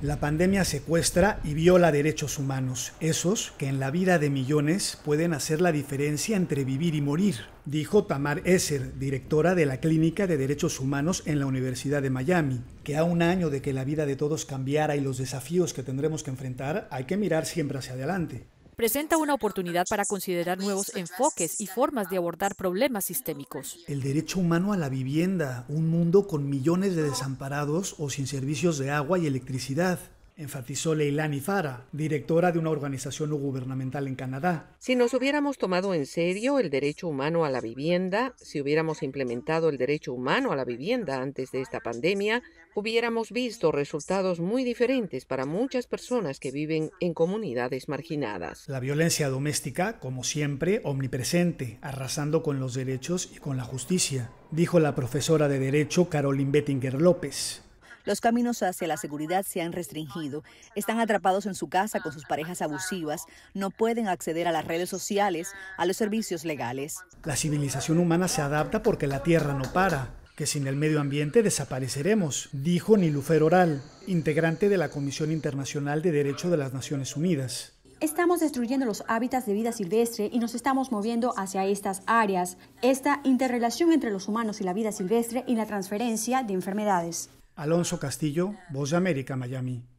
La pandemia secuestra y viola derechos humanos, esos que en la vida de millones pueden hacer la diferencia entre vivir y morir, dijo Tamar Esser, directora de la Clínica de Derechos Humanos en la Universidad de Miami, que a un año de que la vida de todos cambiara y los desafíos que tendremos que enfrentar, hay que mirar siempre hacia adelante presenta una oportunidad para considerar nuevos enfoques y formas de abordar problemas sistémicos. El derecho humano a la vivienda, un mundo con millones de desamparados o sin servicios de agua y electricidad enfatizó Leilani Fara, directora de una organización no gubernamental en Canadá. Si nos hubiéramos tomado en serio el derecho humano a la vivienda, si hubiéramos implementado el derecho humano a la vivienda antes de esta pandemia, hubiéramos visto resultados muy diferentes para muchas personas que viven en comunidades marginadas. La violencia doméstica, como siempre, omnipresente, arrasando con los derechos y con la justicia, dijo la profesora de Derecho Caroline Bettinger López. Los caminos hacia la seguridad se han restringido, están atrapados en su casa con sus parejas abusivas, no pueden acceder a las redes sociales, a los servicios legales. La civilización humana se adapta porque la Tierra no para que sin el medio ambiente desapareceremos, dijo Nilufer Oral, integrante de la Comisión Internacional de Derecho de las Naciones Unidas. Estamos destruyendo los hábitats de vida silvestre y nos estamos moviendo hacia estas áreas. Esta interrelación entre los humanos y la vida silvestre y la transferencia de enfermedades. Alonso Castillo, Voz de América, Miami.